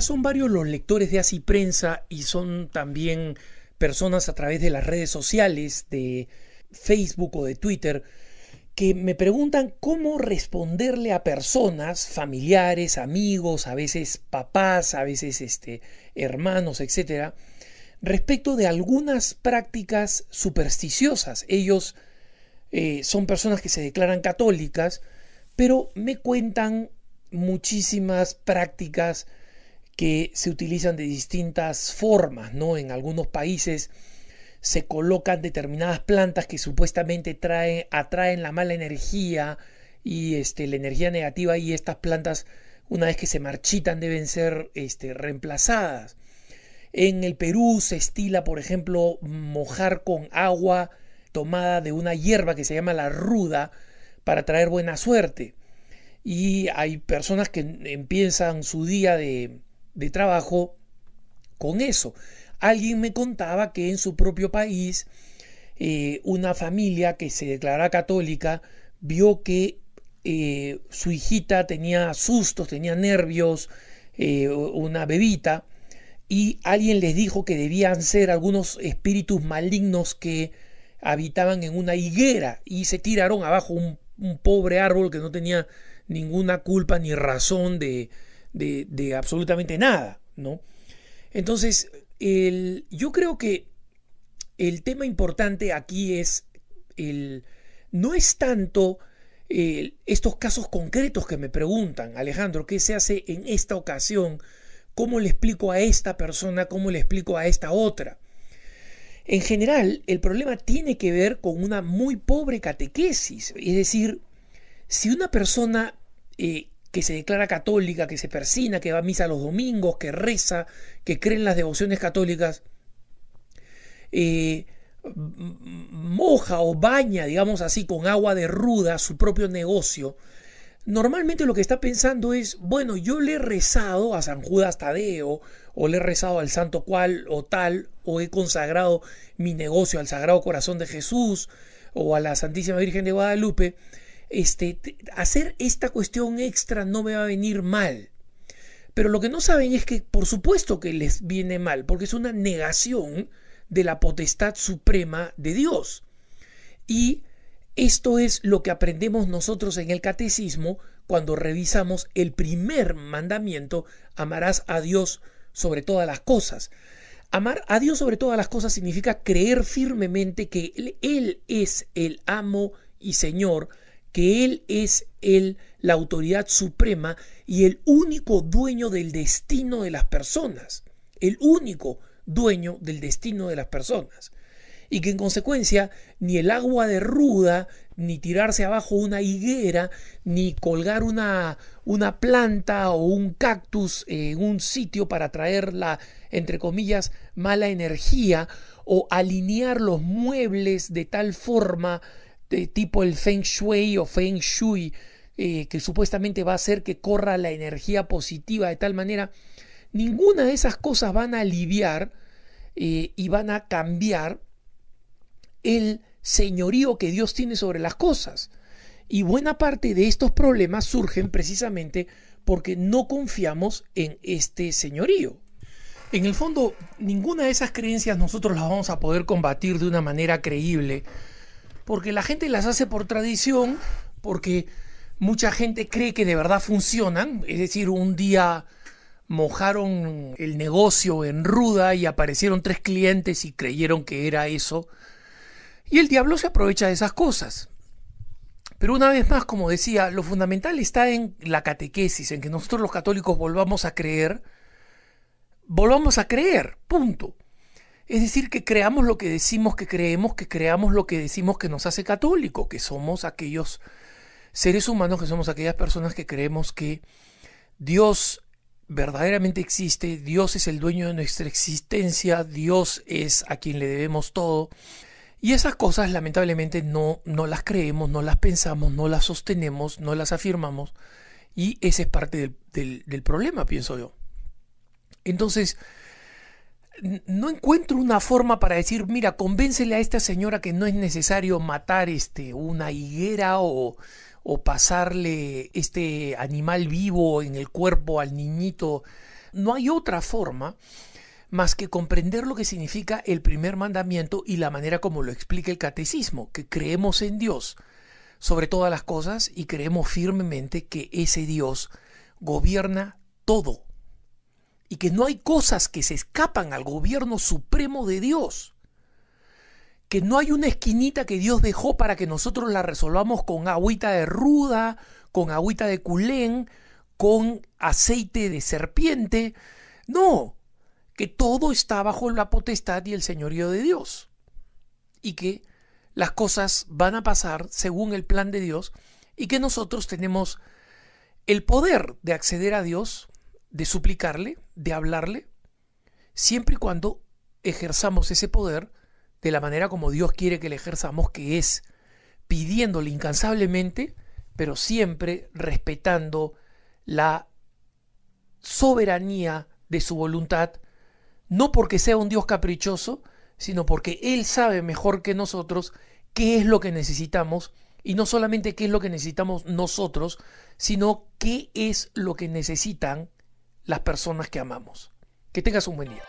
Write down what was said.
son varios los lectores de Así Prensa y son también personas a través de las redes sociales, de Facebook o de Twitter, que me preguntan cómo responderle a personas, familiares, amigos, a veces papás, a veces este, hermanos, etcétera, respecto de algunas prácticas supersticiosas. Ellos eh, son personas que se declaran católicas, pero me cuentan muchísimas prácticas que se utilizan de distintas formas, ¿no? En algunos países se colocan determinadas plantas que supuestamente traen, atraen la mala energía y este, la energía negativa y estas plantas una vez que se marchitan deben ser este, reemplazadas. En el Perú se estila, por ejemplo, mojar con agua tomada de una hierba que se llama la ruda para traer buena suerte. Y hay personas que empiezan su día de, de trabajo con eso. Alguien me contaba que en su propio país eh, una familia que se declara católica vio que eh, su hijita tenía sustos, tenía nervios, eh, una bebita, y alguien les dijo que debían ser algunos espíritus malignos que habitaban en una higuera y se tiraron abajo un pobre árbol que no tenía ninguna culpa ni razón de, de, absolutamente nada, ¿no? Entonces, el, yo creo que el tema importante aquí es el, no es tanto eh, estos casos concretos que me preguntan, Alejandro, ¿qué se hace en esta ocasión? ¿Cómo le explico a esta persona? ¿Cómo le explico a esta otra? En general, el problema tiene que ver con una muy pobre catequesis. Es decir, si una persona eh, que se declara católica, que se persina, que va a misa los domingos, que reza, que cree en las devociones católicas, eh, moja o baña, digamos así, con agua de ruda su propio negocio, normalmente lo que está pensando es, bueno, yo le he rezado a San Judas Tadeo, o le he rezado al santo cual o tal, o he consagrado mi negocio al Sagrado Corazón de Jesús, o a la Santísima Virgen de Guadalupe, este, hacer esta cuestión extra no me va a venir mal. Pero lo que no saben es que por supuesto que les viene mal, porque es una negación de la potestad suprema de Dios. Y esto es lo que aprendemos nosotros en el catecismo cuando revisamos el primer mandamiento, amarás a Dios sobre todas las cosas. Amar a Dios sobre todas las cosas significa creer firmemente que Él, él es el amo y Señor que Él es el, la autoridad suprema y el único dueño del destino de las personas, el único dueño del destino de las personas. Y que en consecuencia ni el agua de ruda, ni tirarse abajo una higuera, ni colgar una, una planta o un cactus en un sitio para traer la, entre comillas, mala energía, o alinear los muebles de tal forma eh, tipo el Feng Shui o Feng Shui, eh, que supuestamente va a hacer que corra la energía positiva de tal manera, ninguna de esas cosas van a aliviar eh, y van a cambiar el señorío que Dios tiene sobre las cosas. Y buena parte de estos problemas surgen precisamente porque no confiamos en este señorío. En el fondo, ninguna de esas creencias nosotros las vamos a poder combatir de una manera creíble porque la gente las hace por tradición, porque mucha gente cree que de verdad funcionan, es decir, un día mojaron el negocio en ruda y aparecieron tres clientes y creyeron que era eso. Y el diablo se aprovecha de esas cosas. Pero una vez más, como decía, lo fundamental está en la catequesis, en que nosotros los católicos volvamos a creer, volvamos a creer, punto. Es decir, que creamos lo que decimos que creemos, que creamos lo que decimos que nos hace católico que somos aquellos seres humanos, que somos aquellas personas que creemos que Dios verdaderamente existe, Dios es el dueño de nuestra existencia, Dios es a quien le debemos todo. Y esas cosas lamentablemente no, no las creemos, no las pensamos, no las sostenemos, no las afirmamos. Y ese es parte del, del problema, pienso yo. Entonces, no encuentro una forma para decir, mira, convéncele a esta señora que no es necesario matar este, una higuera o, o pasarle este animal vivo en el cuerpo al niñito. No hay otra forma más que comprender lo que significa el primer mandamiento y la manera como lo explica el catecismo, que creemos en Dios sobre todas las cosas y creemos firmemente que ese Dios gobierna todo y que no hay cosas que se escapan al gobierno supremo de Dios, que no hay una esquinita que Dios dejó para que nosotros la resolvamos con agüita de ruda, con agüita de culén, con aceite de serpiente, no, que todo está bajo la potestad y el señorío de Dios, y que las cosas van a pasar según el plan de Dios, y que nosotros tenemos el poder de acceder a Dios, de suplicarle, de hablarle, siempre y cuando ejerzamos ese poder de la manera como Dios quiere que le ejerzamos, que es pidiéndole incansablemente, pero siempre respetando la soberanía de su voluntad, no porque sea un Dios caprichoso, sino porque Él sabe mejor que nosotros qué es lo que necesitamos y no solamente qué es lo que necesitamos nosotros, sino qué es lo que necesitan las personas que amamos. Que tengas un buen día.